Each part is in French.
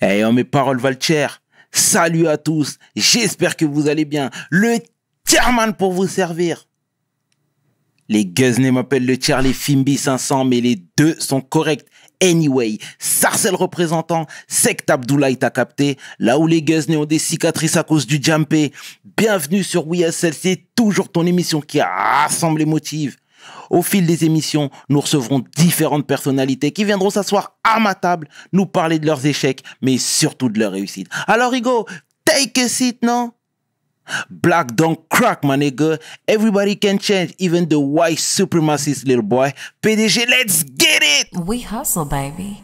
Eh, oh, mes paroles cher. salut à tous, j'espère que vous allez bien. Le Tierman pour vous servir. Les Guznets m'appellent le Tier, les Fimbi 500, mais les deux sont corrects. Anyway, Sarcel représentant, secte Abdoulaye t'a capté, là où les Guznets ont des cicatrices à cause du jumpé. Bienvenue sur WSL, c'est toujours ton émission qui rassemble les motifs. Au fil des émissions, nous recevrons différentes personnalités qui viendront s'asseoir à ma table, nous parler de leurs échecs, mais surtout de leurs réussites. Alors Hugo, take a seat, non Black don't crack, my nigga. Everybody can change, even the white supremacist little boy. PDG, let's get it! We hustle, baby.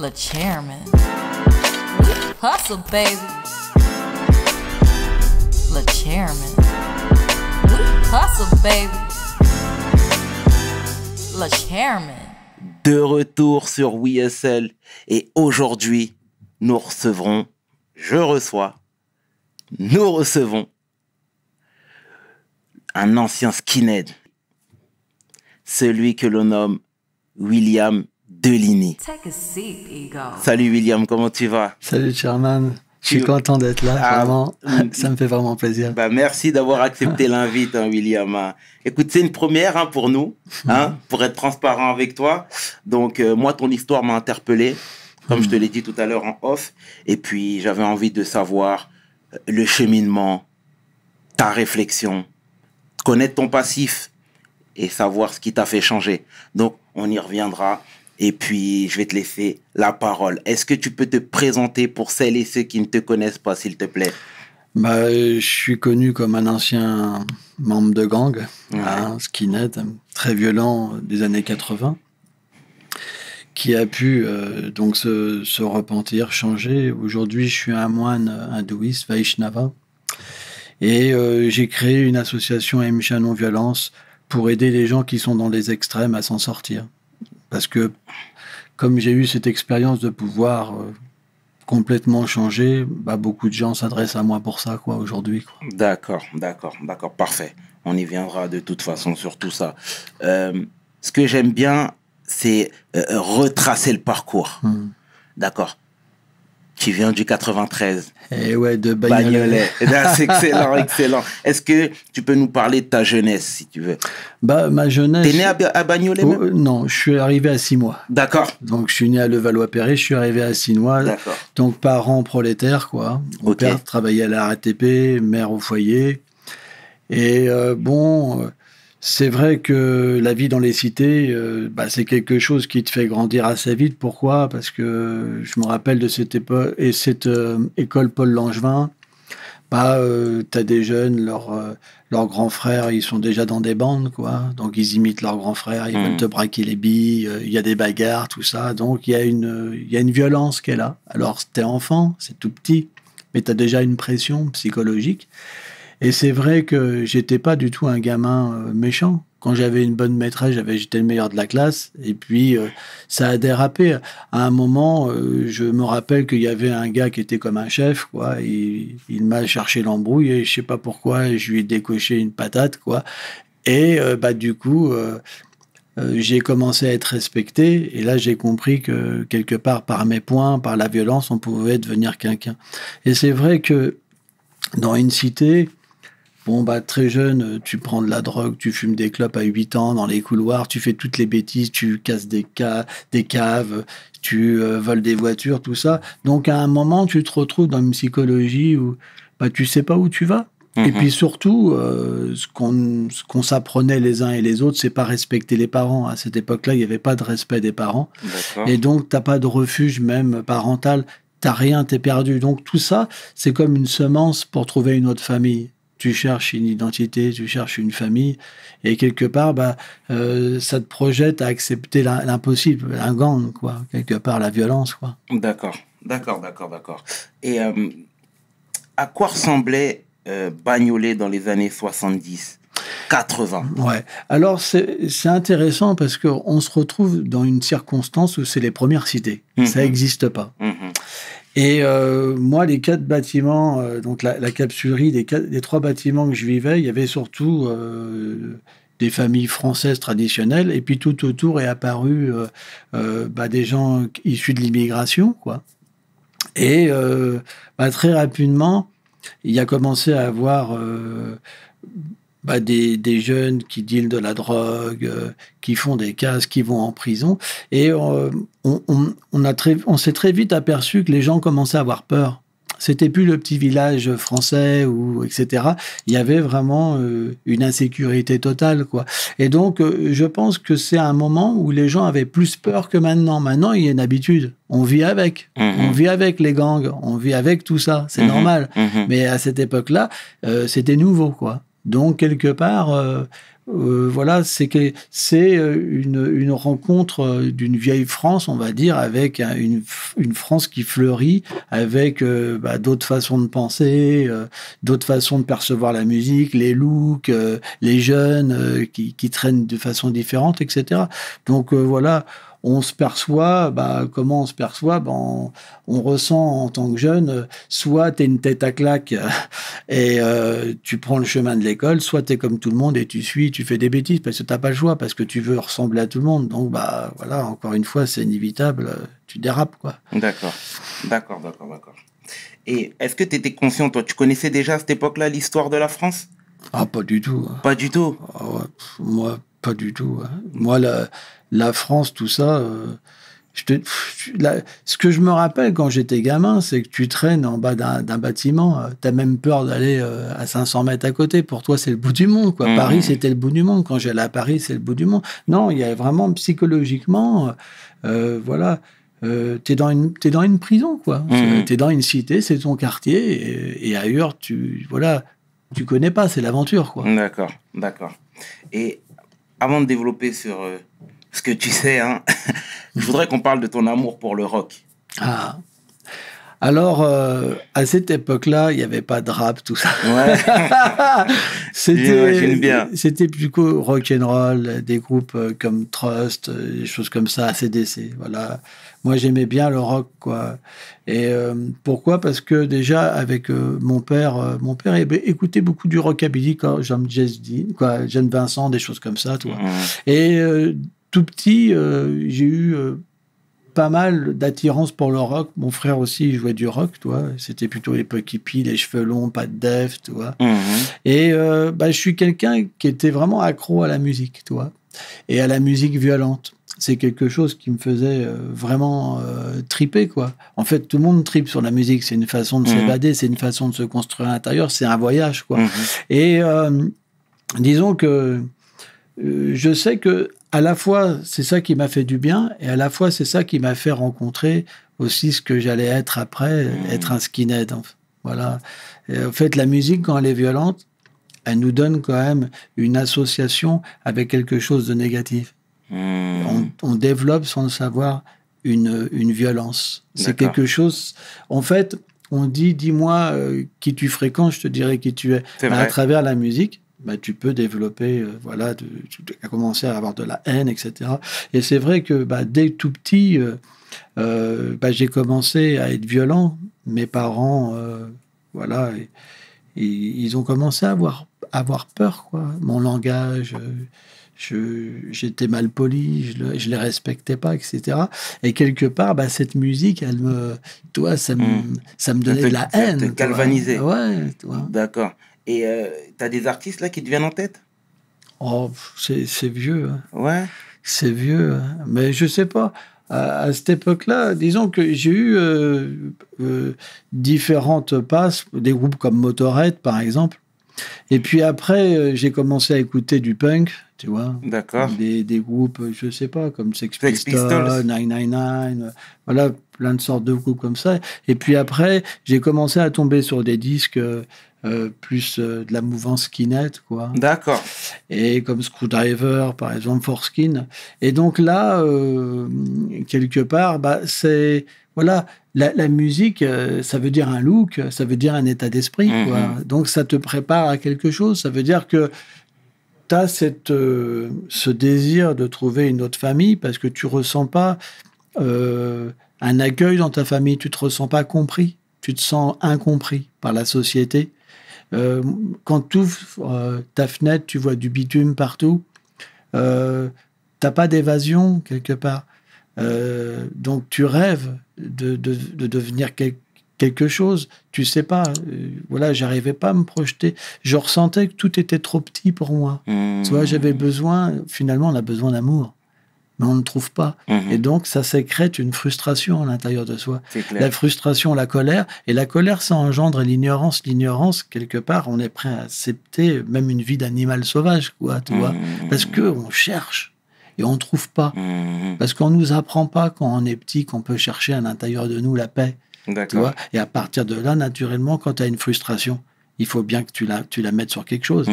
The chairman. hustle, baby chairman. Le chairman. De retour sur WSL et aujourd'hui, nous recevrons, je reçois, nous recevons un ancien skinhead, celui que l'on nomme William Delini. Salut William, comment tu vas Salut Chairman, je suis content d'être là, ah, vraiment. Mm. Ça me fait vraiment plaisir. Bah, merci d'avoir accepté ah. l'invite, hein, William. Hein. Écoute, c'est une première hein, pour nous, hein, mm. pour être transparent avec toi. Donc, euh, moi, ton histoire m'a interpellé, comme je te mm. l'ai dit tout à l'heure en off. Et puis, j'avais envie de savoir euh, le cheminement, ta réflexion, connaître ton passif et savoir ce qui t'a fait changer. Donc, on y reviendra et puis, je vais te laisser la parole. Est-ce que tu peux te présenter pour celles et ceux qui ne te connaissent pas, s'il te plaît bah, euh, Je suis connu comme un ancien membre de gang, un hein, skinhead, très violent euh, des années 80, qui a pu euh, donc se, repentir, changer. Aujourd'hui, je suis un moine hindouiste, Vaishnava, et j'ai créé une association MCHA Non-Violence pour aider les gens qui sont dans les extrêmes à s'en sortir. Parce que comme j'ai eu cette expérience de pouvoir euh, complètement changer, bah, beaucoup de gens s'adressent à moi pour ça quoi aujourd'hui. D'accord, d'accord, d'accord, parfait. On y viendra de toute façon sur tout ça. Euh, ce que j'aime bien, c'est euh, retracer le parcours. Mmh. D'accord. qui vient du 93. Et eh ouais, de Bagnolet. Bagnolet. Eh ben, c'est excellent, excellent. Est-ce que tu peux nous parler de ta jeunesse, si tu veux Bah, ma jeunesse. T'es né à, Bagnolet oh, euh, Non, je suis arrivé à 6 mois. D'accord. Donc, je suis né à Levallois-Perret, je suis arrivé à mois. D'accord. Donc, parents prolétaires, quoi. Mon père travaillait à la RATP, mère au foyer. Et euh, bon, euh, c'est vrai que la vie dans les cités, euh, bah, c'est quelque chose qui te fait grandir assez vite. Pourquoi Parce que je me rappelle de cette, époque, et cette euh, école Paul Langevin. Bah, euh, tu as des jeunes, leurs grands frères, ils sont déjà dans des bandes, quoi. Donc ils imitent leurs grands frères, ils hmm. veulent te braquer les billes, il y a des bagarres, tout ça. Donc il y, a une, y a une violence qui est là. Alors, es enfant, c'est tout petit, mais tu as déjà une pression psychologique. Et c'est vrai que j'étais pas du tout un gamin euh, méchant. Quand j'avais une bonne maîtresse, j'avais j'étais le meilleur de la classe. Et puis euh, ça a dérapé. À un moment, euh, je me rappelle qu'il y avait un gars qui était comme un chef, quoi. Il, m'a cherché l'embrouille et je sais pas pourquoi, je lui ai décoché une patate, quoi. Et bah du coup. j'ai commencé à être respecté et là j'ai compris que quelque part par mes points, par la violence, on pouvait devenir quelqu'un. Et c'est vrai que dans une cité, Bon, bah, très jeune, euh, tu prends de la drogue, tu fumes des clopes à 8 ans dans les couloirs, tu fais toutes les bêtises, tu casses des, des caves, tu euh, voles des voitures, tout ça. Donc, à un moment, tu te retrouves dans une psychologie où bah, tu sais pas où tu vas. Et mhm. puis surtout, euh, ce qu'on s'apprenait les uns et les autres, c'est pas respecter les parents. À cette époque-là, il n'y avait pas de respect des parents. Et donc, t'as pas de refuge même parental. T'as rien, tu es perdu. Donc tout ça, c'est comme une semence pour trouver une autre famille tu cherches une identité, tu cherches une famille, et quelque part, bah, euh, ça te projette à accepter l'impossible, un gang, quoi, quelque part la violence, quoi. D'accord, d'accord, d'accord, d'accord. Et euh, à quoi ressemblait euh, Bagnolet dans les années 70 80. Ouais. Alors c'est intéressant parce qu'on se retrouve dans une circonstance où c'est les premières cités. Mm-hmm. Ça n'existe pas. Mm-hmm. Et euh, moi, les quatre bâtiments, euh, donc la, capsulerie des, trois bâtiments que je vivais, il y avait surtout euh, des familles françaises traditionnelles, et puis tout autour est apparu bah, des gens issus de l'immigration, quoi. Et bah, très rapidement, il a commencé à avoir bah, des, des, jeunes qui dealent de la drogue, euh, qui font des cases, qui vont en prison. Et euh, on, on, on, a on s'est très vite aperçu que les gens commençaient à avoir peur. C'était plus le petit village français ou etc. Il y avait vraiment euh, une insécurité totale quoi. Et donc je pense que c'est un moment où les gens avaient plus peur que maintenant. Maintenant il y a une habitude. On vit avec. Mm-hmm. On vit avec les gangs. On vit avec tout ça. C'est mm-hmm. normal. Mm-hmm. Mais à cette époque-là, c'était nouveau quoi. Donc, quelque part, euh, euh, voilà, c'est euh, une, rencontre d'une vieille France, on va dire, avec une, France qui fleurit, avec bah, d'autres façons de penser, d'autres façons de percevoir la musique, les looks, les jeunes qui, traînent de façon différente, etc. Donc, voilà on se perçoit, bah, comment on se perçoit ben, on, ressent en tant que jeune, soit tu es une tête à claque euh, et euh, tu prends le chemin de l'école, soit tu es comme tout le monde et tu suis, tu fais des bêtises parce que tu pas le choix, parce que tu veux ressembler à tout le monde. Donc, bah, voilà, encore une fois, c'est inévitable, euh, tu dérapes. quoi. D'accord, d'accord, d'accord, d'accord. Et est-ce que tu étais conscient, toi, tu connaissais déjà à cette époque-là l'histoire de la France Ah, pas du tout. Hein. Pas du tout ah Moi, pas du tout. Hein. Moi, la, la France, tout ça. Euh, je te, ce que je me rappelle quand j'étais gamin, c'est que tu traînes en bas d'un bâtiment, euh, tu as même peur d'aller euh, à 500 mètres à côté. Pour toi, c'est le bout du monde. Quoi. Mmh. Paris, c'était le bout du monde. Quand j'allais à Paris, c'est le bout du monde. Non, il y a vraiment psychologiquement, voilà. t'es dans une es dans une prison quoi mmh. tu t'es dans une cité c'est ton quartier et, et, ailleurs tu voilà tu connais pas c'est l'aventure quoi d'accord d'accord et avant de développer sur ce que tu sais, hein, je voudrais qu'on parle de ton amour pour le rock. Ah. Alors, euh, à cette époque-là, il n'y avait pas de rap, tout ça. Ouais. c'était plutôt rock and roll, des groupes euh, comme Trust, euh, des choses comme ça, CDC. Voilà. Moi, j'aimais bien le rock, quoi. Et pourquoi Parce que déjà, avec mon père, mon père écoutait beaucoup du rockabilly, quoi, James Jazz, quoi, Gene Vincent, des choses comme ça, tu vois. Et tout petit, euh, j'ai eu euh, pas mal d'attirance pour le rock. Mon frère aussi jouait du rock, toi. C'était plutôt les l'époque hippie, les cheveux longs, pas de def, toi. Mhm. Et euh, bah, je suis quelqu'un qui était vraiment accro à la musique, toi, et à la musique violente. C'est quelque chose qui me faisait vraiment triper, quoi. En fait, tout le monde tripe sur la musique. C'est une façon de s'évader, mhm. c'est une façon de se construire à l'intérieur, c'est un voyage, quoi. Mhm. Et disons que je sais que à la fois, c'est ça qui m'a fait du bien, et à la fois, c'est ça qui m'a fait rencontrer aussi ce que j'allais être après, mmh. être un skinhead. En fait. Voilà. la musique, quand elle est violente, elle nous donne quand même une association avec quelque chose de négatif. Mmh. On, développe sans le savoir une, une violence. C'est quelque chose. En fait, on dit dis-moi euh, qui tu fréquentes, je te dirai qui tu es. à travers la musique, bah, tu peux développer, euh, voilà, commencé à avoir de la haine, etc. Et c'est vrai que bah, dès tout petit, euh, euh, bah, j'ai commencé à être violent. Mes parents, voilà, ils ont commencé à avoir, peur, quoi. Mon langage j'étais mal poli, je, ne les respectais pas, etc. Et quelque part, cette musique, elle me, toi, ça me, mmh. ça me donnait de la haine. Te galvanisé. Ouais, D'accord. Et euh, tu as des artistes là qui te viennent en tête Oh, c'est vieux. Hein. Ouais. C'est vieux. Hein. Mais je sais pas. À, cette époque-là, disons que j'ai eu euh, euh, différentes passes, des groupes comme Motorhead, par exemple. Et puis après, euh, j'ai commencé à écouter du punk, tu vois. D'accord. Des, des, groupes, je sais pas, comme Sex, Sex Pistols, 999, voilà, plein de sortes de groupes comme ça. Et puis après, j'ai commencé à tomber sur des disques euh, plus euh, de la mouvance skinette quoi. D'accord. Et comme Screwdriver, par exemple, forskin, Et donc là, euh, quelque part, bah, c'est voilà, la, musique, ça veut dire un look, ça veut dire un état d'esprit, mm-hmm. Donc ça te prépare à quelque chose. Ça veut dire que tu as cette, ce désir de trouver une autre famille parce que tu ressens pas un accueil dans ta famille, tu te ressens pas compris, tu te sens incompris par la société. Euh, quand tu ouvres euh, ta fenêtre, tu vois du bitume partout. Euh, T'as pas d'évasion quelque part. Euh, donc tu rêves de, devenir quelque chose. Tu sais pas. voilà, j'arrivais pas à me projeter. Je ressentais que tout était trop petit pour moi. Mmh. Tu vois, j'avais besoin. Finalement, on a besoin d'amour mais on ne trouve pas. Mhm. Et donc, ça sécrète une frustration à l'intérieur de soi. La frustration, la colère, et la colère, ça engendre l'ignorance. L'ignorance, quelque part, on est prêt à accepter même une vie d'animal sauvage, quoi, tu mhm. parce que on cherche et on ne trouve pas. Mhm. Parce qu'on ne nous apprend pas, quand on est petit, qu'on peut chercher à l'intérieur de nous la paix. Tu et à partir de là, naturellement, quand tu as une frustration, il faut bien que tu la, tu la mettes sur quelque chose.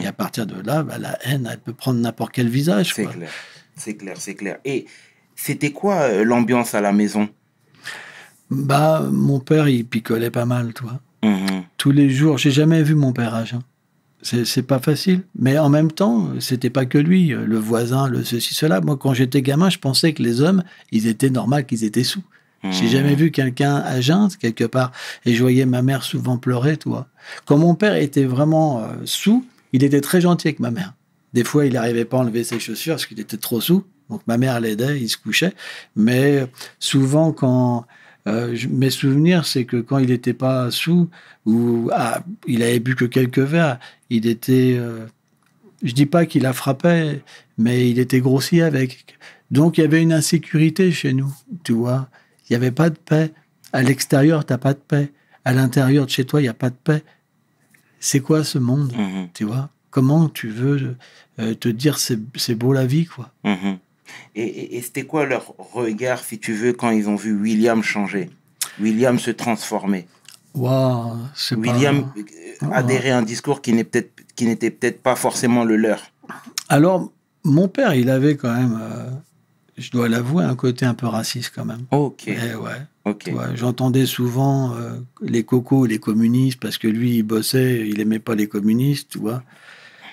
Et à partir de là, bah, la haine, elle peut prendre n'importe quel visage. C'est clair. C'est clair, c'est clair. Et c'était quoi euh, l'ambiance à la maison Bah, mon père, il picolait pas mal, toi. Mhm. Tous les jours, j'ai jamais vu mon père agir. C'est pas facile. Mais en même temps, c'était pas que lui, euh, le voisin, le ceci, cela. Moi, quand j'étais gamin, je pensais que les hommes, ils étaient normaux, qu'ils étaient sous. J'ai mhm. jamais vu quelqu'un à jeun, quelque part. Et je voyais ma mère souvent pleurer, toi. Quand mon père était vraiment euh, sous, il était très gentil avec ma mère. Des fois, il n'arrivait pas à enlever ses chaussures parce qu'il était trop sous. Donc ma mère l'aidait, il se couchait. Mais souvent, quand euh, mes souvenirs, c'est que quand il n'était pas sous ou ah, il avait bu que quelques verres, il était. Je euh, je dis pas qu'il a frappé, mais il était grossi avec. Donc il y avait une insécurité chez nous, tu vois. Il n'y avait pas de paix. À l'extérieur, tu n'as pas de paix. À l'intérieur de chez toi, il n'y a pas de paix. C'est quoi ce monde, mm-hmm. tu vois comment tu veux euh, te dire c'est beau la vie, quoi. Mhm. Et, et, c'était quoi leur regard, si tu veux, quand ils ont vu William changer, William se transformer William euh, adhérer à un discours qui n'était peut-être pas forcément le leur. Alors, mon père, il avait quand même, euh, je dois l'avouer, un côté un peu raciste quand même. Ok. Eh ouais. Okay. J'entendais souvent les cocos, les communistes, parce que lui, il bossait, il aimait pas les communistes, tu vois.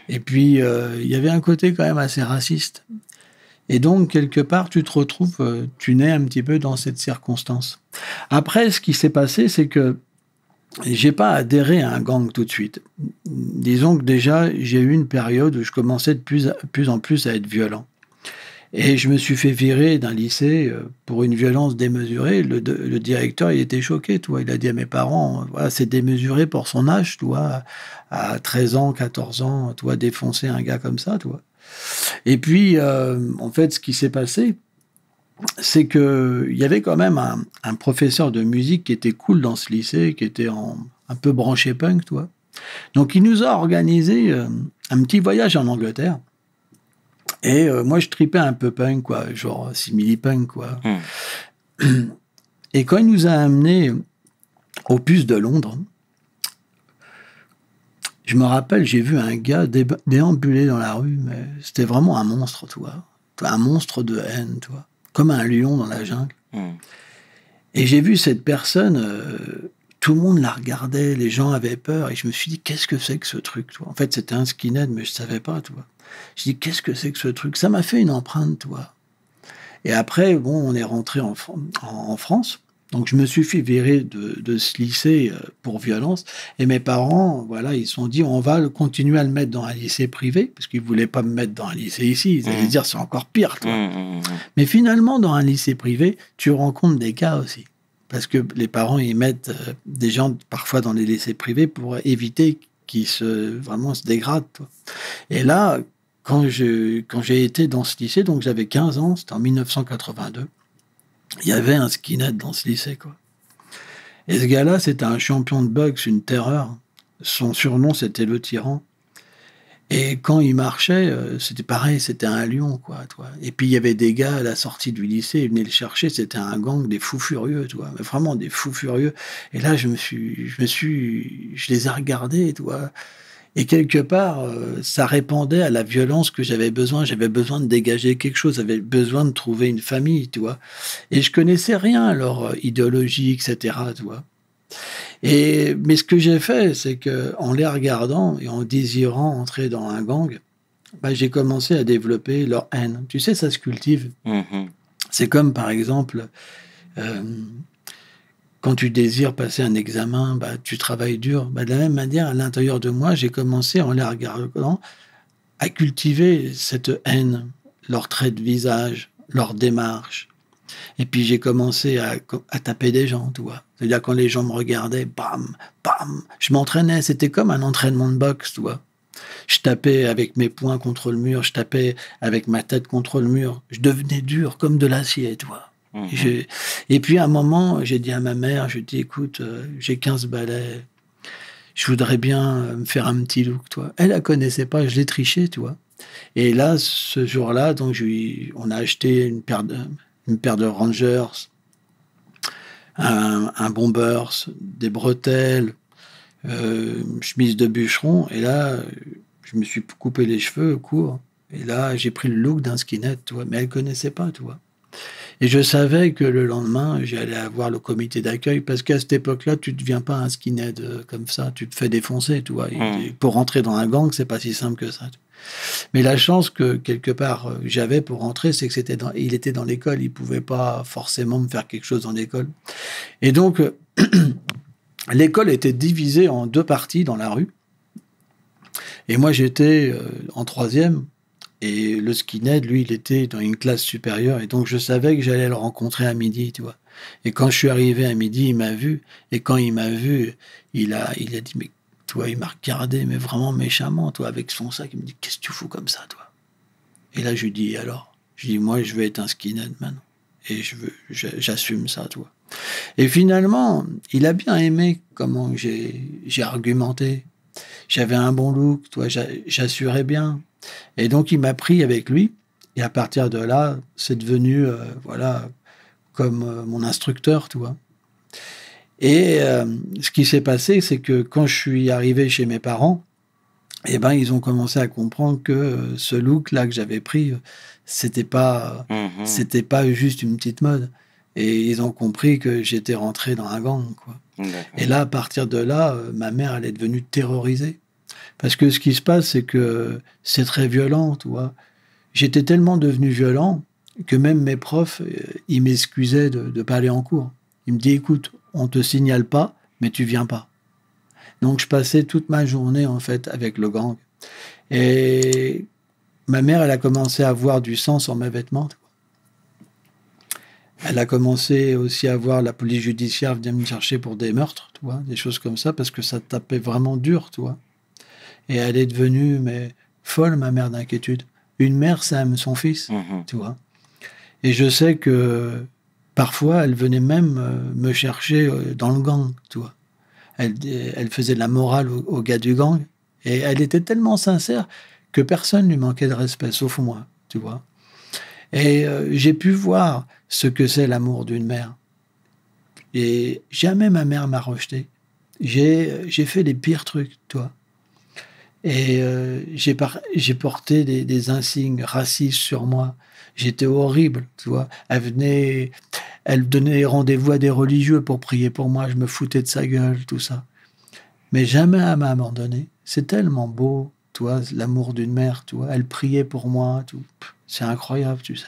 Et puis, euh, il y avait un côté quand même assez raciste. Et donc, quelque part, tu te retrouves, euh, tu nais un petit peu dans cette circonstance. Après, ce qui s'est passé, c'est que j'ai pas adhéré à un gang tout de suite. Disons que déjà, j'ai eu une période où je commençais de plus en plus à être violent. Et je me suis fait virer d'un lycée euh, pour une violence démesurée. Le, directeur, il était choqué, toi. Il a dit à mes parents, euh, voilà, c'est démesuré pour son âge, toi, À 13 ans, 14 ans, toi, défoncer un gars comme ça, tu Et puis, euh, en fait, ce qui s'est passé, c'est que y avait quand même un, professeur de musique qui était cool dans ce lycée, qui était un peu branché punk, toi. Donc, il nous a organisé un petit voyage en Angleterre. Et euh, moi, je tripais un peu punk, quoi, genre simili-punk, quoi. Hmm. Et quand il nous a amenés au puce de Londres, je me rappelle, j'ai vu un gars déambuler dans la rue, mais c'était vraiment un monstre, toi. Un monstre de haine, toi. Comme un lion dans la jungle. Hmm. Et j'ai vu cette personne, euh, tout le monde la regardait, les gens avaient peur, et je me suis dit, qu'est-ce que c'est que ce truc, toi En fait, c'était un skinhead, mais je ne savais pas, toi. Je dis, qu'est-ce que c'est que ce truc Ça m'a fait une empreinte, toi. Et après, bon, on est rentré en, en, France. Donc, je me suis fait virer de, de, ce lycée euh, pour violence. Et mes parents, voilà, ils se sont dit, on va continuer à le mettre dans un lycée privé, parce qu'ils ne voulaient pas me mettre dans un lycée ici. Ils allaient mmh. dire, c'est encore pire, toi. Mmh, mmh, Mais finalement, dans un lycée privé, tu rencontres des cas aussi parce que les parents ils mettent euh, des gens parfois dans les lycées privés pour éviter qu'ils se vraiment se dégradent. Et là, quand j'ai été dans ce lycée, donc j'avais 15 ans, c'était en 1982, il y avait un skinhead dans ce lycée. Quoi. Et ce gars-là, c'était un champion de boxe, une terreur. Son surnom, c'était le tyran. Et quand il marchait, euh, c'était pareil, c'était un lion, quoi, toi. Et puis il y avait des gars à la sortie du lycée, ils venaient le chercher, c'était un gang des fous furieux, toi. Mais vraiment des fous furieux. Et là, je me suis, je me suis, je les ai regardés, toi. Et quelque part, euh, ça répondait à la violence que j'avais besoin. J'avais besoin de dégager quelque chose, j'avais besoin de trouver une famille, tu vois. Et je connaissais rien à leur idéologie, etc., tu vois. Et, mais ce que j'ai fait, c'est qu'en les regardant et en désirant entrer dans un gang, bah, j'ai commencé à développer leur haine. Tu sais, ça se cultive. Mm-hmm. C'est comme, par exemple, euh, quand tu désires passer un examen, bah, tu travailles dur. Bah, de la même manière, à l'intérieur de moi, j'ai commencé, en les regardant, à cultiver cette haine, leurs traits de visage, leurs démarches. Et puis j'ai commencé à, à, taper des gens, tu vois. C'est-à-dire quand les gens me regardaient, bam, bam, je m'entraînais. C'était comme un entraînement de boxe, tu vois. Je tapais avec mes poings contre le mur, je tapais avec ma tête contre le mur. Je devenais dur comme de l'acier, tu vois. Mhm. Et puis à un moment, j'ai dit à ma mère, je dis écoute, euh, j'ai 15 balais, je voudrais bien euh, me faire un petit look, toi. Elle la connaissait pas, je l'ai triché, tu vois. Et là, ce jour-là, donc on a acheté une paire de, une paire de Rangers, un, bomber des bretelles, une euh, chemise de bûcheron. Et là, je me suis coupé les cheveux court Et là, j'ai pris le look d'un skinhead, tu Mais elle connaissait pas, tu vois. Et je savais que le lendemain, j'allais avoir le comité d'accueil parce qu'à cette époque-là, tu ne deviens pas un skinhead euh, comme ça, tu te fais défoncer, tu vois. Mmh. pour rentrer dans un gang, c'est pas si simple que ça. Mais la chance que quelque part euh, j'avais pour rentrer, c'est qu'il était dans l'école, il pouvait pas forcément me faire quelque chose en école Et donc euh, l'école était divisée en deux parties dans la rue. Et moi j'étais en troisième et le skinhead, lui, il était dans une classe supérieure. Et donc, je savais que j'allais le rencontrer à midi, tu vois. Et quand je suis arrivé à midi, il m'a vu. Et quand il m'a vu, il a, il a dit, mais toi, il m'a regardé, mais vraiment méchamment, toi, avec son sac. Il me dit, qu'est-ce que tu fous comme ça, toi Et là, je lui dis, alors Je dis, moi, je veux être un skinhead maintenant. Et je veux, j'assume ça, toi. Et finalement, il a bien aimé comment j'ai argumenté. J'avais un bon look, toi, j'assurais bien. Et donc, il m'a pris avec lui. Et à partir de là, c'est devenu, euh, voilà, comme euh, mon instructeur, tu Et euh, ce qui s'est passé, c'est que quand je suis arrivé chez mes parents, eh ben, ils ont commencé à comprendre que ce look-là que j'avais pris, c'était pas, mhm. c'était pas juste une petite mode. Et ils ont compris que j'étais rentré dans un gang, quoi. Et là, à partir de là, ma mère, elle est devenue terrorisée. Parce que ce qui se passe, c'est que c'est très violent, tu vois. J'étais tellement devenu violent que même mes profs, euh, ils m'excusaient de ne pas aller en cours. Ils me disaient, écoute, on te signale pas, mais tu viens pas. Donc je passais toute ma journée, en fait, avec le gang. Et ma mère, elle a commencé à voir du sang sur mes vêtements. Elle a commencé aussi à voir la police judiciaire venir me chercher pour des meurtres, tu vois, des choses comme ça, parce que ça tapait vraiment dur, tu vois. Et elle est devenue mais, folle, ma mère d'inquiétude. Une mère, ça aime son fils, mhm. tu vois. Et je sais que parfois, elle venait même euh, me chercher euh, dans le gang, tu vois. Elle, faisait de la morale aux, gars du gang. Et elle était tellement sincère que personne ne lui manquait de respect, sauf moi, tu vois. Et euh, j'ai pu voir ce que c'est l'amour d'une mère. Et jamais ma mère m'a rejeté. J'ai fait les pires trucs, tu vois. Et euh, j'ai, porté des, insignes racistes sur moi. J'étais horrible, tu vois. Elle venait, elle donnait rendez-vous à des religieux pour prier pour moi. Je me foutais de sa gueule, tout ça. Mais jamais elle m'a abandonné. C'est tellement beau, toi l'amour d'une mère, tu vois. Elle priait pour moi, tout. C'est incroyable, tu sais.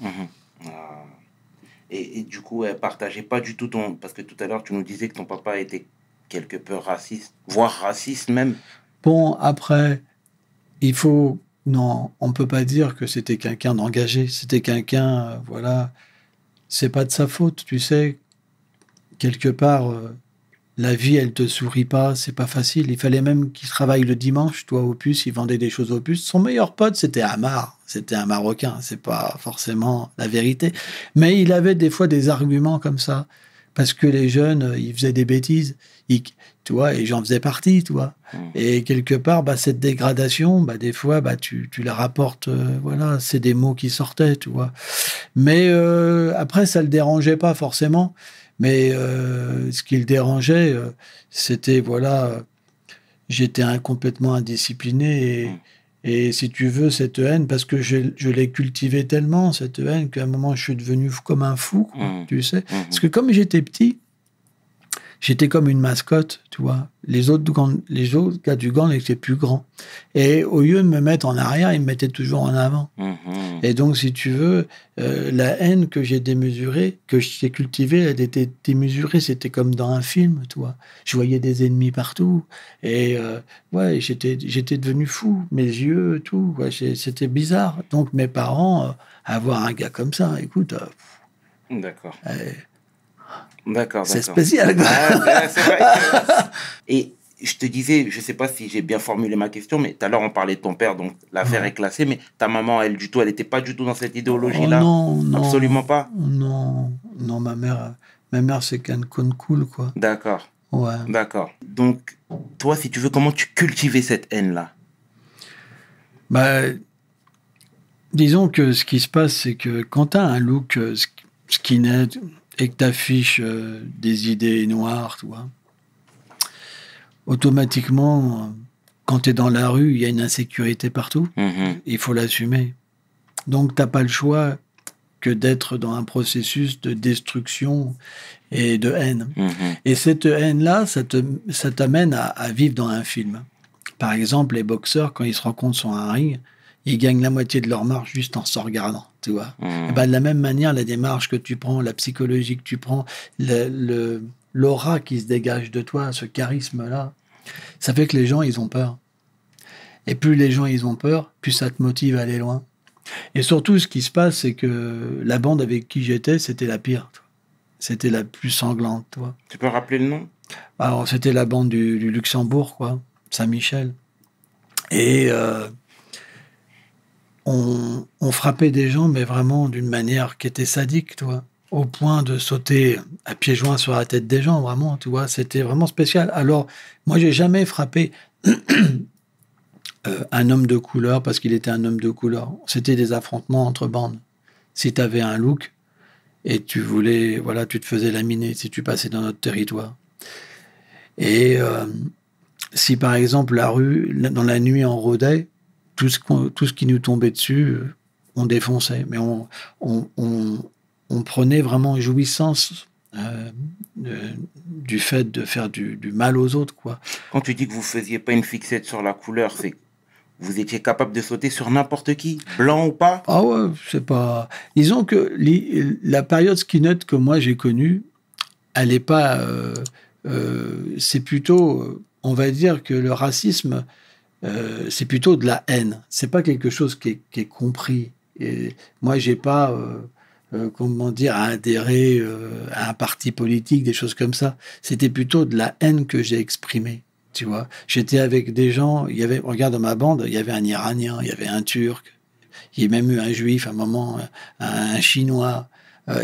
Mmh ah. Et, et, du coup, elle partageait pas du tout ton. Parce que tout à l'heure, tu nous disais que ton papa était quelque peu raciste, voire raciste même. Bon, après, il faut. Non, on ne peut pas dire que c'était quelqu'un d'engagé, c'était quelqu'un. voilà... Euh, voilà. C'est pas de sa faute, tu sais. Quelque part, euh, la vie, elle te sourit pas, c'est pas facile. Il fallait même qu'il travaille le dimanche, toi, au puce. il vendait des choses au puce. Son meilleur pote, c'était Amar, c'était un Marocain, c'est pas forcément la vérité. Mais il avait des fois des arguments comme ça parce que les jeunes, euh, ils faisaient des bêtises, tu vois, et j'en faisais partie, tu vois. Et quelque part, bah, cette dégradation, bah, des fois, bah, tu, la rapportes, euh, voilà, c'est des mots qui sortaient, tu vois. Mais euh, après, ça le dérangeait pas forcément, mais ce qui le dérangeait, c'était, voilà, j'étais complètement indiscipliné et. Et si tu veux, cette haine, parce que je, l'ai cultivée tellement, cette haine, qu'à un moment, je suis devenu comme un fou, mmh. tu sais. Mmh. Parce que comme j'étais petit, j'étais comme une mascotte, tu vois. Les autres, les autres gars du gang étaient plus grands. Et au lieu de me mettre en arrière, ils me mettaient toujours en avant. Mhm. Et donc, si tu veux, euh, la haine que j'ai démesurée, que j'ai cultivée, elle était démesurée. C'était comme dans un film, tu vois. Je voyais des ennemis partout. Et euh, ouais, j'étais, devenu fou. Mes yeux, tout. c'était bizarre. Donc, mes parents, euh, avoir un gars comme ça, écoute. D'accord. D'accord. C'est spécial. et je te disais, je ne sais pas si j'ai bien formulé ma question, mais tout à l'heure on parlait de ton père, donc l'affaire est classée, mais ta maman, elle, du tout, elle n'était pas du tout dans cette idéologie-là. Oh, non, Absolument pas. Non, non, ma mère, ma mère c'est qu'un con cool, quoi. D'accord. Ouais. D'accord. Donc, toi, si tu veux, comment tu cultivais cette haine-là bah, Disons que ce qui se passe, c'est que quand tu as un look skinhead, euh, et que tu affiches euh, des idées noires, tu automatiquement, quand tu es dans la rue, il y a une insécurité partout. Mm-hmm. Il faut l'assumer. Donc, tu n'as pas le choix que d'être dans un processus de destruction et de haine. Mm-hmm. Et cette haine-là, ça t'amène à, à, vivre dans un film. Par exemple, les boxeurs, quand ils se rencontrent sur un ring, ils gagnent la moitié de leur marche juste en se regardant, tu vois. Mmh. Eh ben, de la même manière, la démarche que tu prends, la psychologie que tu prends, l'aura le, l'aura qui se dégage de toi, ce charisme-là, ça fait que les gens, ils ont peur. Et plus les gens, ils ont peur, plus ça te motive à aller loin. Et surtout, ce qui se passe, c'est que la bande avec qui j'étais, c'était la pire. C'était la plus sanglante, toi. Tu peux rappeler le nom Alors, c'était la bande du, Luxembourg, quoi. Saint-Michel. Et... Euh, on, frappait des gens, mais vraiment d'une manière qui était sadique, toi. Au point de sauter à pieds joints sur la tête des gens, vraiment, tu vois. C'était vraiment spécial. Alors, moi, j'ai jamais frappé euh, un homme de couleur parce qu'il était un homme de couleur. C'était des affrontements entre bandes. Si tu avais un look et tu voulais, voilà, tu te faisais laminer si tu passais dans notre territoire. Et euh, si par exemple la rue, dans la nuit, on rôdait, tout ce, qui nous tombait dessus, euh, on défonçait. Mais on, on, prenait vraiment jouissance euh, euh, du fait de faire du, mal aux autres. Quoi. Quand tu dis que vous faisiez pas une fixette sur la couleur, c'est vous étiez capable de sauter sur n'importe qui, blanc ou pas Ah ouais, c'est pas. Disons que la période note que moi j'ai connue, elle n'est pas. c'est plutôt, on va dire que le racisme euh, c'est plutôt de la haine. C'est pas quelque chose qui est, compris. Et moi, j'ai pas, adhéré euh, euh, comment dire, à adhérer à un parti politique, des choses comme ça. C'était plutôt de la haine que j'ai exprimée. Tu vois, j'étais avec des gens. Il y avait, regarde dans ma bande, il y avait un Iranien, il y avait un Turc, il y a même eu un Juif à un moment, un Chinois.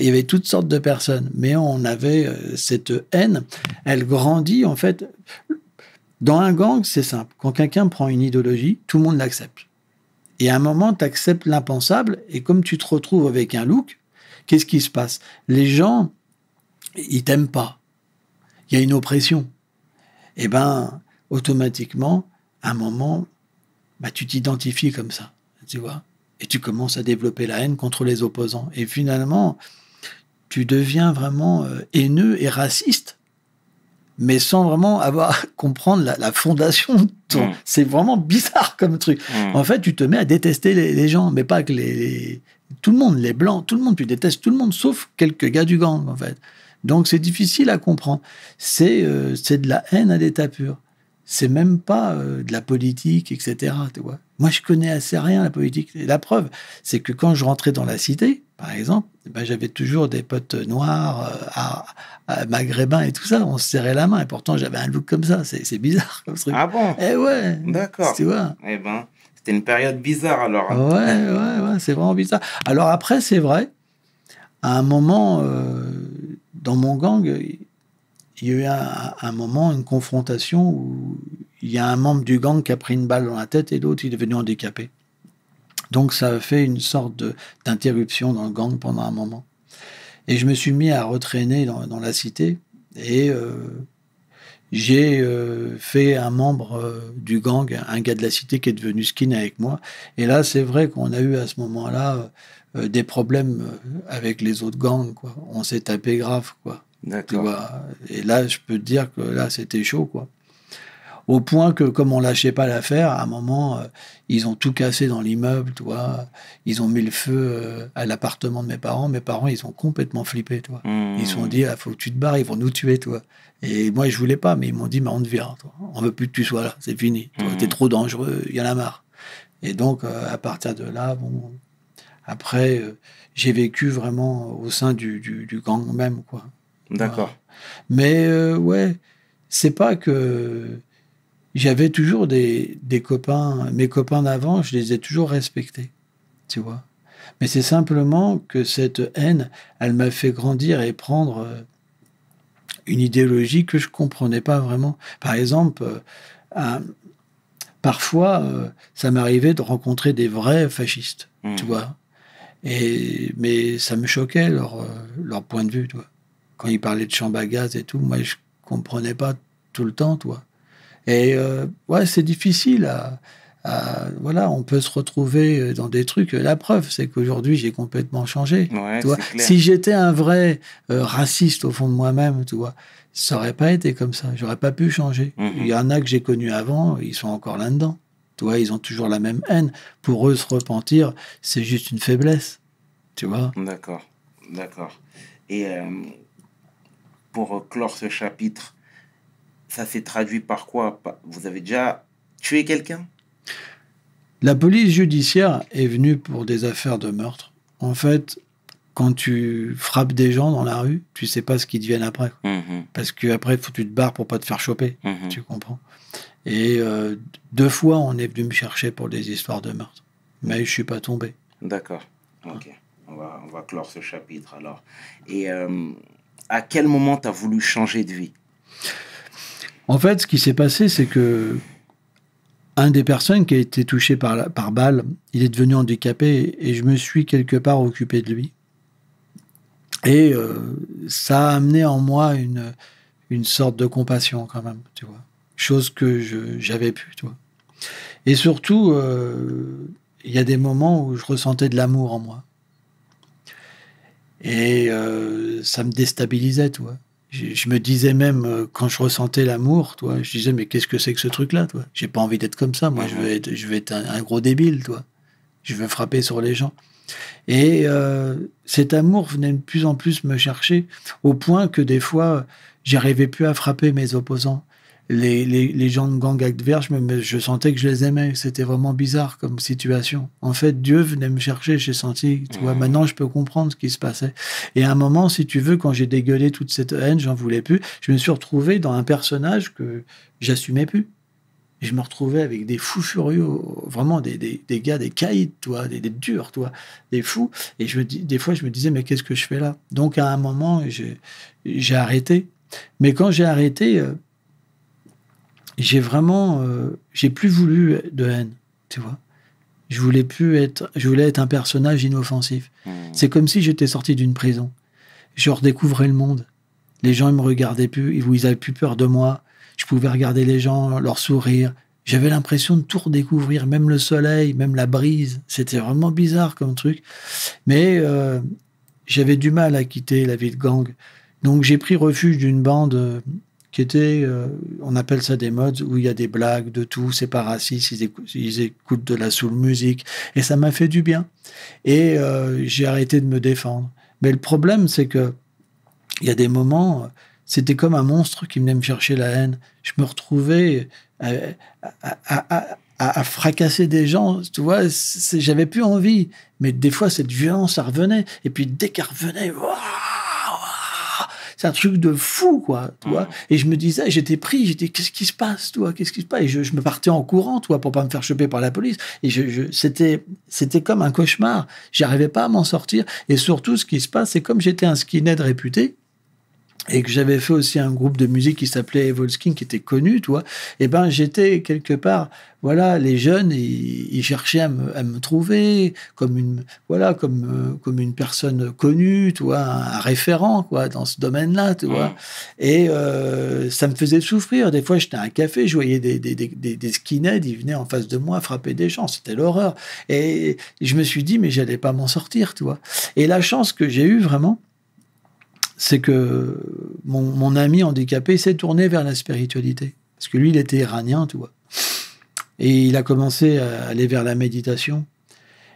il y avait toutes sortes de personnes, mais on avait cette haine. Elle grandit en fait dans un gang, c'est simple. Quand quelqu'un prend une idéologie, tout le monde l'accepte. Et à un moment, tu acceptes l'impensable, et comme tu te retrouves avec un look, qu'est-ce qui se passe Les gens, ils t'aiment pas. Il y a une oppression. Et eh ben, automatiquement, à un moment, bah, tu t'identifies comme ça, tu vois. Et tu commences à développer la haine contre les opposants. Et finalement, tu deviens vraiment euh, haineux et raciste mais sans vraiment avoir comprendre la, fondation. Mm. C'est vraiment bizarre comme truc. Mm. En fait, tu te mets à détester les, gens, mais pas que les, tout le monde, les blancs, tout le monde, tu détestes tout le monde, sauf quelques gars du gang, en fait. Donc c'est difficile à comprendre. C'est euh, c'est de la haine à l'état pur. C'est même pas euh, de la politique, etc. Tu vois moi, je connais assez rien la politique. Et la preuve, c'est que quand je rentrais dans la cité, par exemple, ben, j'avais toujours des potes noirs, euh, à, maghrébins et tout ça. On se serrait la main et pourtant j'avais un look comme ça. C'est bizarre comme truc. Ah bon Eh ouais. D'accord. Tu vois Eh ben, c'était une période bizarre alors. Ouais, ouais, ouais, c'est vraiment bizarre. Alors après, c'est vrai, à un moment, euh, dans mon gang, il y a eu un moment, une confrontation où il y a un membre du gang qui a pris une balle dans la tête et l'autre, il est devenu handicapé. Donc ça a fait une sorte d'interruption dans le gang pendant un moment. Et je me suis mis à retraîner dans, la cité et euh, j'ai euh, fait un membre euh, du gang, un gars de la cité qui est devenu skin avec moi. Et là, c'est vrai qu'on a eu à ce moment-là des problèmes avec les autres gangs. On s'est tapé grave, quoi. D'accord. Et là, je peux te dire que là, c'était chaud, quoi au point que, comme on lâchait pas l'affaire, à un moment, euh, ils ont tout cassé dans l'immeuble, tu Ils ont mis le feu euh, à l'appartement de mes parents. Mes parents, ils ont complètement flippé, tu mmh. Ils se sont dit, il ah, faut que tu te barres, ils vont nous tuer, tu Et moi, je voulais pas, mais ils m'ont dit, mais on te vient on veut plus que tu sois là, c'est fini. Tu mmh. es trop dangereux, il y en a marre. Et donc, euh, à partir de là, bon, après, j'ai vécu vraiment au sein du, du, gang même, quoi. D'accord. Mais ouais, c'est pas que j'avais toujours des, des, copains, mes copains d'avant, je les ai toujours respectés, tu vois. Mais c'est simplement que cette haine, elle m'a fait grandir et prendre euh, une idéologie que je comprenais pas vraiment. Par exemple, euh, parfois, euh, ça m'arrivait de rencontrer des vrais fascistes, hmm. tu vois. Et, mais ça me choquait leur, leur point de vue, tu vois. Quand ils parlaient de champs à gaz et tout, moi, je comprenais pas tout le temps, vois et euh, ouais, c'est difficile voilà, on peut se retrouver euh, dans des trucs. La preuve, c'est qu'aujourd'hui, j'ai complètement changé. si j'étais un vrai euh, raciste au fond de moi-même, tu vois, ça aurait pas été comme ça. J'aurais pas pu changer. Mhm. Il y en a que j'ai connus avant, ils sont encore là-dedans. Tu vois, ils ont toujours la même haine. Pour eux, se repentir, c'est juste une faiblesse. Tu vois D'accord, d'accord. Et pour clore ce chapitre, ça s'est traduit par quoi Vous avez déjà tué quelqu'un La police judiciaire est venue pour des affaires de meurtre. En fait, quand tu frappes des gens dans la rue, tu sais pas ce qu'ils deviennent après. Mmh Parce qu'après, faut que tu te barres pour pas te faire choper. Mmh tu comprends Et euh, deux fois, on est venu me chercher pour des histoires de meurtre. Mais je suis pas tombé. D'accord. Ok. On, va, on clore ce chapitre alors. Et euh, à quel moment tu as voulu changer de vie en fait, ce qui s'est passé, c'est que un des personnes qui a été touché par, la, par balle, il est devenu handicapé et je me suis quelque part occupé de lui. Et euh, ça a amené en moi une, une sorte de compassion quand même, tu vois. Chose que j'avais pu, tu vois. Et surtout, euh, il y a des moments où je ressentais de l'amour en moi. Et euh, ça me déstabilisait, tu vois je, me disais même, euh, quand je ressentais l'amour, toi, je disais, mais qu'est-ce que c'est que ce truc-là, toi J'ai pas envie d'être comme ça. Moi, je veux être, je être un, gros débile, toi. Je veux frapper sur les gens. Et euh, cet amour venait de plus en plus me chercher, au point que des fois, j'arrivais plus à frapper mes opposants les, gens de gang verge mais je sentais que je les aimais. C'était vraiment bizarre comme situation. En fait, Dieu venait me chercher, j'ai senti, tu vois, mmh. maintenant je peux comprendre ce qui se passait. Et à un moment, si tu veux, quand j'ai dégueulé toute cette haine, j'en voulais plus, je me suis retrouvé dans un personnage que j'assumais plus. je me retrouvais avec des fous furieux, vraiment des, des, gars, des caïds, toi, des, des, durs, toi, des fous. Et je me dis, des fois, je me disais, mais qu'est-ce que je fais là Donc, à un moment, j'ai arrêté. Mais quand j'ai arrêté, euh, j'ai vraiment, euh, j'ai plus voulu de haine, tu vois. Je voulais plus être, je voulais être un personnage inoffensif. Hmm. C'est comme si j'étais sorti d'une prison. Je redécouvrais le monde. Les gens, ils me regardaient plus, ils, ils avaient plus peur de moi. Je pouvais regarder les gens, leur sourire. J'avais l'impression de tout redécouvrir, même le soleil, même la brise. C'était vraiment bizarre comme truc. Mais euh, j'avais du mal à quitter la vie de gang. Donc j'ai pris refuge d'une bande euh, qui étaient, euh, on appelle ça des modes, où il y a des blagues, de tout, c'est pas raciste, ils, écoutent de la soul musique, et ça m'a fait du bien. Et euh, j'ai arrêté de me défendre. Mais le problème, c'est que il y a des moments, c'était comme un monstre qui venait me chercher la haine. Je me retrouvais euh, à, à fracasser des gens, tu vois, j'avais plus envie. Mais des fois, cette violence, ça revenait. Et puis, dès qu'elle revenait, c'est un truc de fou, quoi. Tu mhm. et je me disais, j'étais pris, j'étais, qu'est-ce qui se passe, toi Qu'est-ce qui se passe Et je, me partais en courant, toi, pour pas me faire choper par la police. Et je, c'était, c'était comme un cauchemar. J'arrivais pas à m'en sortir. Et surtout, ce qui se passe, c'est comme j'étais un skinhead réputé, et que j'avais fait aussi un groupe de musique qui s'appelait Evolskin, qui était connu, toi. vois, et eh ben j'étais quelque part, voilà, les jeunes, ils, cherchaient à me, trouver comme une, voilà, comme, euh, comme une personne connue, tu un, référent, quoi, dans ce domaine-là, tu vois. Mmh. Et euh, ça me faisait souffrir. Des fois, j'étais à un café, je voyais des, des, skinheads, ils venaient en face de moi frapper des gens, c'était l'horreur. Et je me suis dit, mais j'allais pas m'en sortir, tu Et la chance que j'ai eue, vraiment, c'est que mon, ami handicapé s'est tourné vers la spiritualité. Parce que lui, il était iranien, tu vois. Et il a commencé à aller vers la méditation.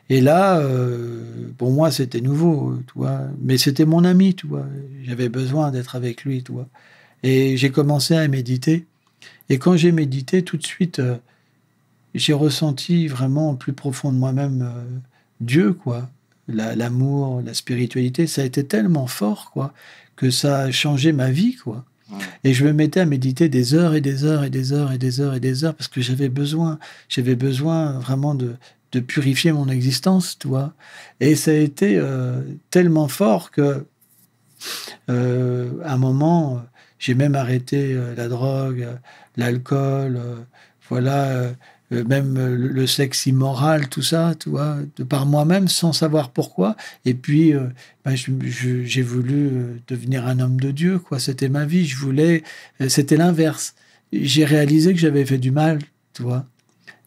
Et là, euh, pour moi, c'était nouveau, tu vois. Mais c'était mon ami, tu vois. J'avais besoin d'être avec lui, tu vois. Et j'ai commencé à méditer. Et quand j'ai médité, tout de suite, euh, j'ai ressenti vraiment plus profond de moi-même euh, Dieu, quoi l'amour, la, spiritualité, ça a été tellement fort, quoi, que ça a changé ma vie, quoi. Et je me mettais à méditer des heures et des heures et des heures et des heures et des heures parce que j'avais besoin, j'avais besoin vraiment de, purifier mon existence, tu Et ça a été euh, tellement fort que, euh, à un moment, j'ai même arrêté euh, la drogue, l'alcool, voilà euh, même euh, le sexe immoral, tout ça, tu vois, de par moi-même, sans savoir pourquoi. Et puis, euh, ben, j'ai voulu devenir un homme de Dieu, quoi. C'était ma vie. Je voulais. C'était l'inverse. J'ai réalisé que j'avais fait du mal, tu vois,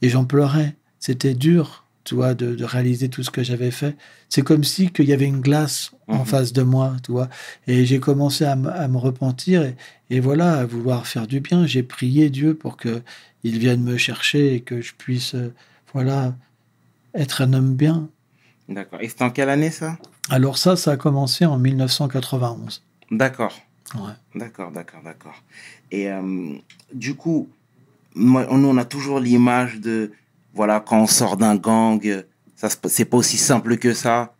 et j'en pleurais. C'était dur, tu de, réaliser tout ce que j'avais fait. C'est comme si qu'il y avait une glace en mhm. face de moi, tu vois. Et j'ai commencé à, à, me repentir et, voilà, à vouloir faire du bien. J'ai prié Dieu pour que ils viennent me chercher et que je puisse euh, voilà, être un homme bien. D'accord. Et c'est en quelle année ça Alors ça, ça a commencé en 1991. D'accord. Ouais. D'accord, d'accord, d'accord. Et euh, du coup, nous, on a toujours l'image de, voilà, quand on sort d'un gang, ça c'est pas aussi simple que ça.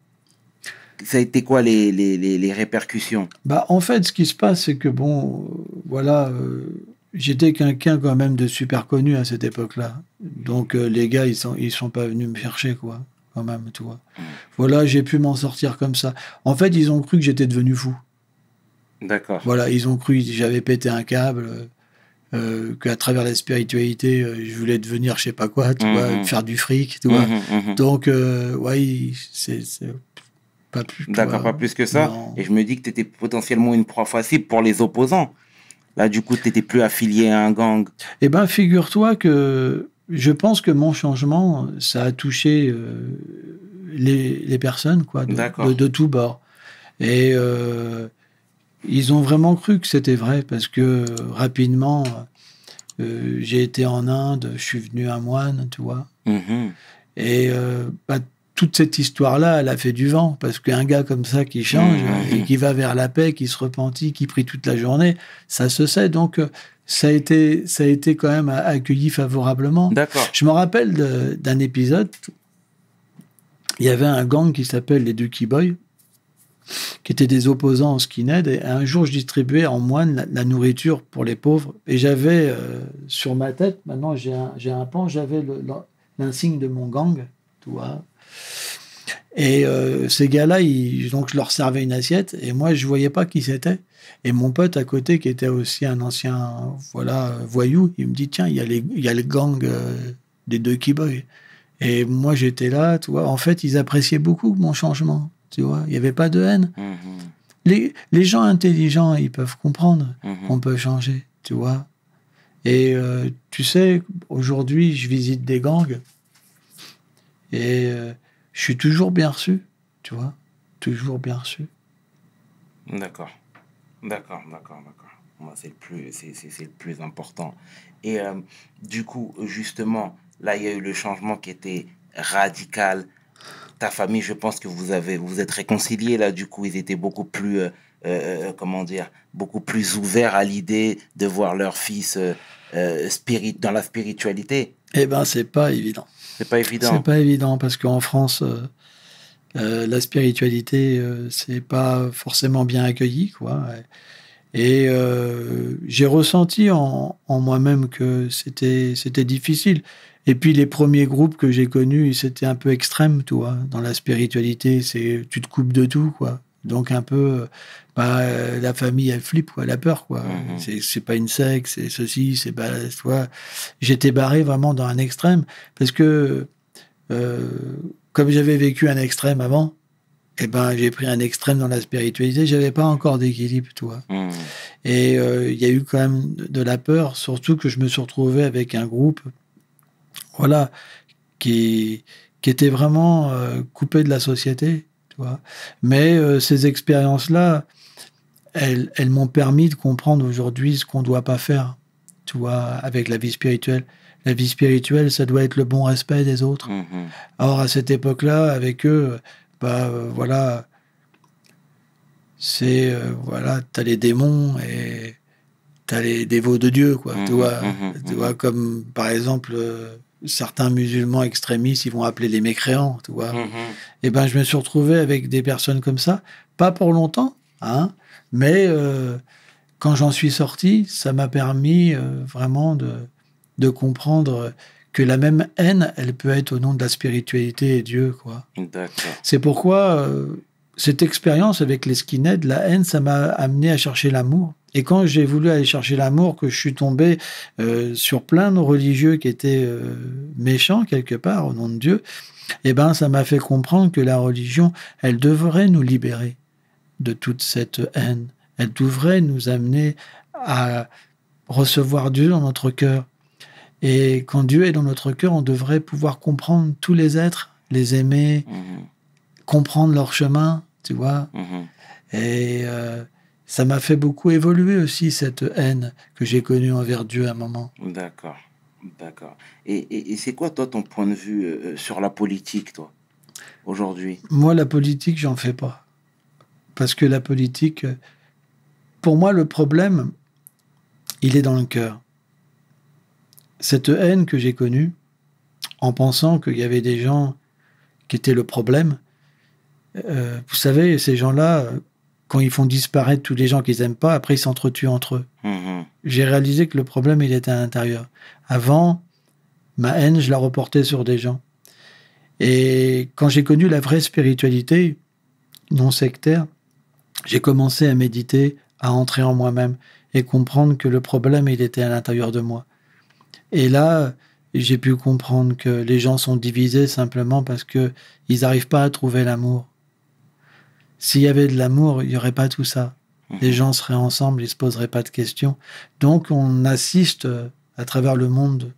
Ça a été quoi les, les, les, répercussions Bah en fait, ce qui se passe, c'est que bon, euh, voilà, J'étais quelqu'un quand même de super connu à cette époque-là. Donc euh, les gars, ils sont, ils sont pas venus me chercher, quoi. Quand même, tu vois. Hmm. Voilà, j'ai pu m'en sortir comme ça. En fait, ils ont cru que j'étais devenu fou. D'accord. Voilà, ils ont cru que j'avais pété un câble, euh, euh, qu'à travers la spiritualité, je voulais devenir je sais pas quoi, tu hmm. faire du fric, tu vois. Hmm, Donc, oui, c'est pas plus. D'accord, pas plus que ça. Et je me dis que tu étais potentiellement une proie facile pour les opposants. Là, du coup, tu n'étais plus affilié à un gang. Eh bien, figure-toi que je pense que mon changement, ça a touché euh, les, personnes quoi, de, de, tous bords. Et euh, ils ont vraiment cru que c'était vrai parce que rapidement, euh, j'ai été en Inde, je suis venu à moine, tu vois. Mhm. Et pas bah, toute cette histoire-là, elle a fait du vent, parce qu'un gars comme ça qui change mmh, mmh, et mmh. qui va vers la paix, qui se repentit, qui prie toute la journée, ça se sait. Donc, euh, ça a été, ça a été quand même accueilli favorablement. Je me rappelle d'un épisode, il y avait un gang qui s'appelle les Ducky Boys, qui étaient des opposants au skinhead. Et un jour, je distribuais en moine la, nourriture pour les pauvres. Et j'avais euh, sur ma tête, maintenant j'ai un, un pan, j'avais l'insigne de mon gang, tu vois et euh, ces gars-là, donc je leur servais une assiette et moi je voyais pas qui c'était. Et mon pote à côté, qui était aussi un ancien voilà voyou, il me dit tiens, il y a le gang euh, des deux Keyboys. Et moi j'étais là, tu vois. En fait, ils appréciaient beaucoup mon changement, tu vois. Il n'y avait pas de haine. Mhm. les, gens intelligents, ils peuvent comprendre mhm. qu'on peut changer, tu vois. Et euh, tu sais, aujourd'hui, je visite des gangs et euh, je suis toujours bien reçu, tu vois. Toujours bien reçu. D'accord. D'accord, d'accord, d'accord. Moi, c'est le plus, c'est, le plus important. Et euh, du coup, justement, là, il y a eu le changement qui était radical. Ta famille, je pense que vous avez, vous êtes réconciliés là. Du coup, ils étaient beaucoup plus, euh, comment dire, beaucoup plus ouverts à l'idée de voir leur fils spirit dans la spiritualité. Eh ben, c'est pas évident. C'est pas évident. C'est pas évident parce qu'en France, euh, euh, la spiritualité, euh, c'est pas forcément bien accueilli, quoi. Et j'ai ressenti en, moi-même que c'était c'était difficile. Et puis les premiers groupes que j'ai connus, c'était un peu extrême, toi, Dans la spiritualité, c'est tu te coupes de tout, quoi. Donc un peu, bah, euh, la famille, elle flippe, elle a peur, quoi. Mhm. C'est pas une sexe, c'est ceci, c'est pas toi. J'étais barré vraiment dans un extrême parce que euh, comme j'avais vécu un extrême avant, eh ben j'ai pris un extrême dans la spiritualité. J'avais pas encore d'équilibre, toi. Mhm. Et euh, il y a eu quand même de la peur, surtout que je me suis retrouvé avec un groupe, voilà, qui était vraiment coupé de la société mais euh, ces expériences-là, elles, m'ont permis de comprendre aujourd'hui ce qu'on ne doit pas faire, tu vois, avec la vie spirituelle. La vie spirituelle, ça doit être le bon respect des autres. Mm-hmm. Or, à cette époque-là, avec eux, bah euh, voilà, c'est, voilà euh, voilà, t'as les démons et tu as les dévots de Dieu, quoi. tu mm-hmm. vois, mm-hmm. tu vois comme par exemple, certains musulmans extrémistes, ils vont appeler les mécréants, tu vois. Mhm. Et eh ben, je me suis retrouvé avec des personnes comme ça, pas pour longtemps, hein, mais euh, quand j'en suis sorti, ça m'a permis euh, vraiment de, comprendre que la même haine, elle peut être au nom de la spiritualité et Dieu, quoi. C'est pourquoi euh, cette expérience avec les skinheads, la haine, ça m'a amené à chercher l'amour. Et quand j'ai voulu aller chercher l'amour, que je suis tombé euh, sur plein de religieux qui étaient euh, méchants quelque part au nom de Dieu, eh ben ça m'a fait comprendre que la religion, elle devrait nous libérer de toute cette haine. Elle devrait nous amener à recevoir Dieu dans notre cœur. Et quand Dieu est dans notre cœur, on devrait pouvoir comprendre tous les êtres, les aimer, mhm. comprendre leur chemin, tu vois. Mhm. Et euh, ça m'a fait beaucoup évoluer aussi cette haine que j'ai connue envers Dieu à un moment. D'accord, d'accord. Et, c'est quoi toi ton point de vue euh, euh, sur la politique, toi, aujourd'hui Moi, la politique, j'en fais pas, parce que la politique, euh, pour moi, le problème, il est dans le cœur. Cette haine que j'ai connue, en pensant qu'il y avait des gens qui étaient le problème, vous savez, ces gens-là, quand ils font disparaître tous les gens qu'ils n'aiment pas, après ils s'entretuent entre eux. Mm-hmm. J'ai réalisé que le problème, il était à l'intérieur. Avant, ma haine, je la reportais sur des gens. Et quand j'ai connu la vraie spiritualité, non sectaire, j'ai commencé à méditer, à entrer en moi-même et comprendre que le problème, il était à l'intérieur de moi. Et là, j'ai pu comprendre que les gens sont divisés simplement parce qu'ils n'arrivent pas à trouver l'amour. S'il y avait de l'amour, il n'y aurait pas tout ça. Mhm. Les gens seraient ensemble, ils ne se poseraient pas de questions. Donc on assiste euh, à travers le monde,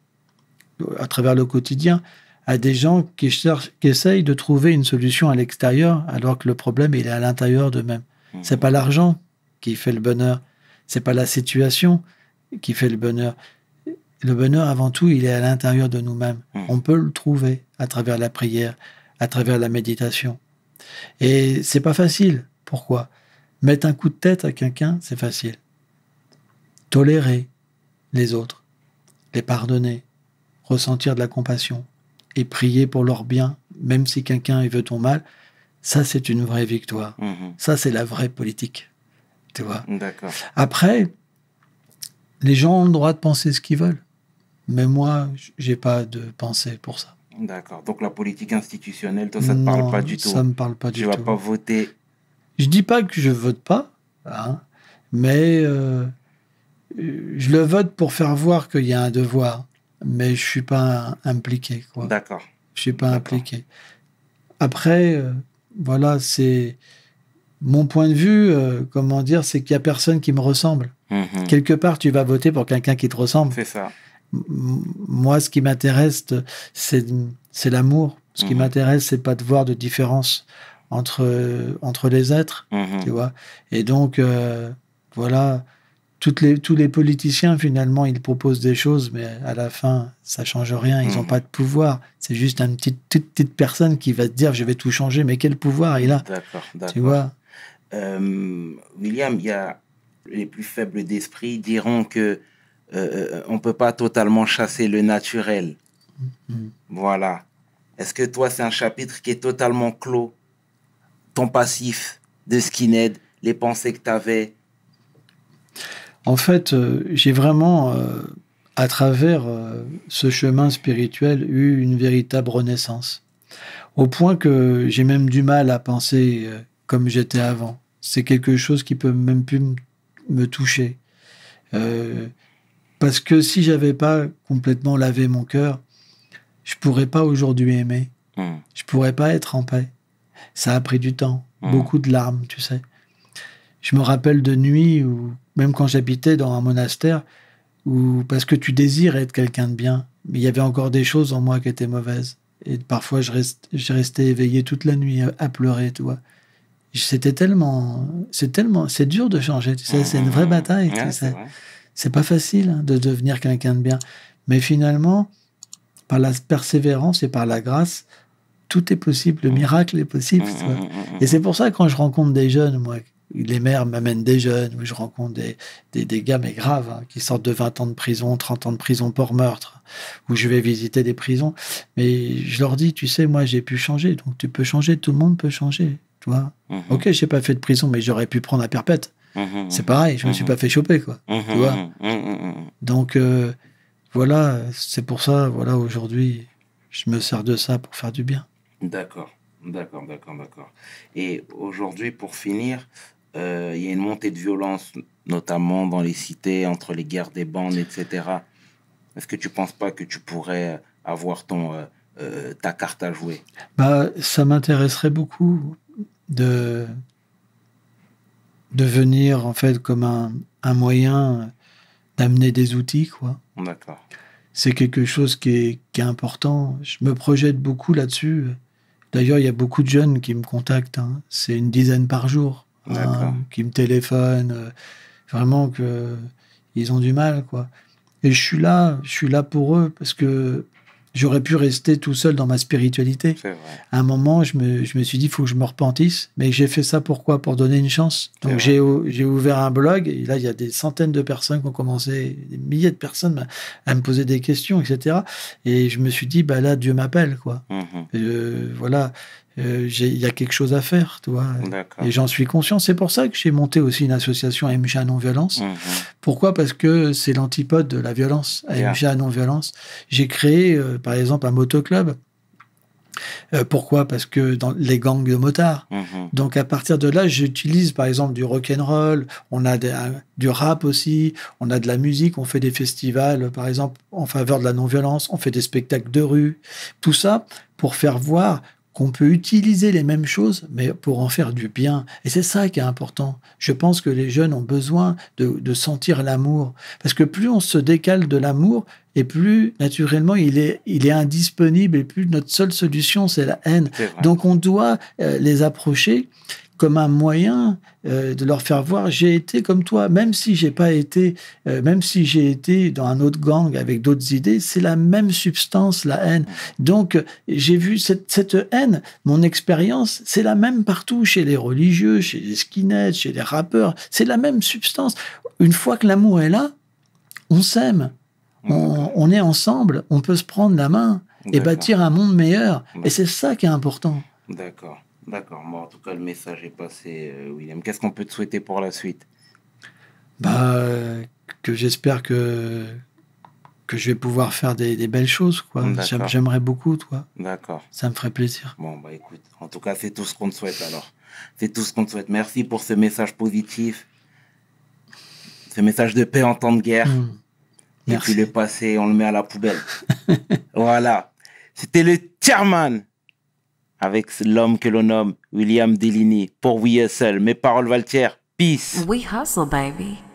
à travers le quotidien, à des gens qui, cherchent, qui essayent de trouver une solution à l'extérieur, alors que le problème, il est à l'intérieur d'eux-mêmes. n'est mhm. pas l'argent qui fait le bonheur, c'est pas la situation qui fait le bonheur. Le bonheur, avant tout, il est à l'intérieur de nous-mêmes. Mhm. On peut le trouver à travers la prière, à travers la méditation. Et c'est pas facile. Pourquoi Mettre un coup de tête à quelqu'un, c'est facile. Tolérer les autres, les pardonner, ressentir de la compassion et prier pour leur bien, même si quelqu'un y veut ton mal, ça c'est une vraie victoire. Mmh. Ça c'est la vraie politique. Tu vois Après, les gens ont le droit de penser ce qu'ils veulent. Mais moi, n'ai pas de pensée pour ça. D'accord. Donc la politique institutionnelle, toi, ça ne te parle pas du tout. Ça me parle pas du tout. Tu ne vas pas voter. Je ne dis pas que je ne vote pas, hein, mais euh, je le vote pour faire voir qu'il y a un devoir, mais je ne suis pas impliqué. D'accord. Je ne suis pas impliqué. Après, euh, voilà, c'est mon point de vue. Euh, comment dire, c'est qu'il n'y a personne qui me ressemble. Mhm. Quelque part, tu vas voter pour quelqu'un qui te ressemble. C'est ça moi, ce qui m'intéresse, c'est l'amour. Ce qui mhm. m'intéresse, c'est pas de voir de différence entre, entre les êtres, mhm. tu vois. Et donc, euh, voilà, les, tous les politiciens, finalement, ils proposent des choses, mais à la fin, ça change rien. Ils n'ont mhm. pas de pouvoir. C'est juste une petite, petite personne qui va te dire, je vais tout changer, mais quel pouvoir il a Tu vois euh, William, il y a les plus faibles d'esprit diront que euh, euh, on ne peut pas totalement chasser le naturel. Mm-hmm. Voilà. Est-ce que toi, c'est un chapitre qui est totalement clos Ton passif de skinhead, les pensées que tu avais En fait, euh, j'ai vraiment, à travers ce chemin spirituel, eu une véritable renaissance. Au point que j'ai même du mal à penser comme j'étais avant. C'est quelque chose qui peut même plus me toucher. Euh, parce que si j'avais pas complètement lavé mon cœur, je pourrais pas aujourd'hui aimer. Je hmm. Je pourrais pas être en paix. Ça a pris du temps, hmm. beaucoup de larmes, tu sais. Je me rappelle de nuits où, même quand j'habitais dans un monastère, où, parce que tu désires être quelqu'un de bien, mais il y avait encore des choses en moi qui étaient mauvaises. Et parfois, je, restais éveillé toute la nuit à, pleurer, tu vois. C'était tellement, c'est tellement, c'est dur de changer, tu sais, c'est une vraie hmm. bataille, tu sais. C'est pas facile hein, de devenir quelqu'un de bien. Mais finalement, par la persévérance et par la grâce, tout est possible. Le mm. miracle est possible. Mm, mm, et c'est pour ça que quand je rencontre des jeunes, moi, les mères m'amènent des jeunes, où je rencontre des, des, gars, mais graves, hein, qui sortent de 20 ans de prison, 30 ans de prison pour meurtre, où je vais visiter des prisons. Mais je leur dis, tu sais, moi, j'ai pu changer, donc tu peux changer, tout le monde peut changer. Tu vois n'ai mm-hmm. Ok, j'ai pas fait de prison, mais j'aurais pu prendre la perpète. Mhm. c'est pareil, je me suis mhm. pas fait choper, quoi. Tu mhm. Donc, euh, voilà, c'est pour ça, voilà, aujourd'hui, je me sers de ça pour faire du bien. D'accord, d'accord, d'accord, d'accord. Et aujourd'hui, pour finir, euh, il y a une montée de violence, notamment dans les cités, entre les guerres des bandes, etc. Est-ce que tu ne penses pas que tu pourrais avoir ton, euh, ta carte à jouer bah, Ça m'intéresserait beaucoup de, devenir en fait comme un, moyen d'amener des outils, quoi. D'accord. C'est quelque chose qui est, est, important. Je me projette beaucoup là-dessus. D'ailleurs, il y a beaucoup de jeunes qui me contactent. Hein. C'est une dizaine par jour hein, qui me téléphonent. Euh, vraiment que ils ont du mal, quoi. Et je suis là, je suis là pour eux parce que J'aurais pu rester tout seul dans ma spiritualité. À un moment, je me, suis dit, il faut que je me repentisse. Mais j'ai fait ça pourquoi Pour donner une chance. Donc j'ai ouvert un blog. Et là, il y a des centaines de personnes qui ont commencé, des milliers de personnes à me poser des questions, etc. Et je me suis dit, bah là, Dieu m'appelle, quoi. Mhm. Euh, voilà. Euh, il y a quelque chose à faire, tu vois. Et j'en suis conscient. C'est pour ça que j'ai monté aussi une association à Non-Violence. Mhm. Pourquoi Parce que c'est l'antipode de la violence, yeah. à Non-Violence. J'ai créé, euh, par exemple, un motoclub. Euh, pourquoi Parce que dans les gangs de motards. Mhm. Donc à partir de là, j'utilise par exemple du rock and roll, on a du rap aussi, on a de la musique, on fait des festivals par exemple en faveur de la non-violence, on fait des spectacles de rue, tout ça pour faire voir qu'on peut utiliser les mêmes choses, mais pour en faire du bien. Et c'est ça qui est important. Je pense que les jeunes ont besoin de, sentir l'amour. Parce que plus on se décale de l'amour, et plus naturellement il est, il est indisponible, et plus notre seule solution, c'est la haine. Donc on doit euh, les approcher comme un moyen euh, de leur faire voir j'ai été comme toi, même si j'ai pas été, euh, même si j'ai été dans un autre gang avec d'autres idées, c'est la même substance, la haine. Donc j'ai vu cette, haine, mon expérience, c'est la même partout, chez les religieux, chez les skinheads, chez les rappeurs, c'est la même substance. Une fois que l'amour est là, on s'aime, on, on, est ensemble, on peut se prendre la main et bâtir un monde meilleur. Et c'est ça qui est important. D'accord. D'accord, bon, en tout cas le message est passé, euh, William. Qu'est-ce qu'on peut te souhaiter pour la suite bah, Que j'espère que, que je vais pouvoir faire des, belles choses. quoi. J'aimerais beaucoup, toi. D'accord. Ça me ferait plaisir. Bon, bah écoute, en tout cas c'est tout ce qu'on te souhaite alors. C'est tout ce qu'on te souhaite. Merci pour ce message positif, ce message de paix en temps de guerre. Hmm. Merci. Et puis le passé, on le met à la poubelle. voilà. C'était le chairman avec l'homme que l'on nomme William Delini. Pour We Hustle, mes paroles valtières. Peace. We hustle, baby.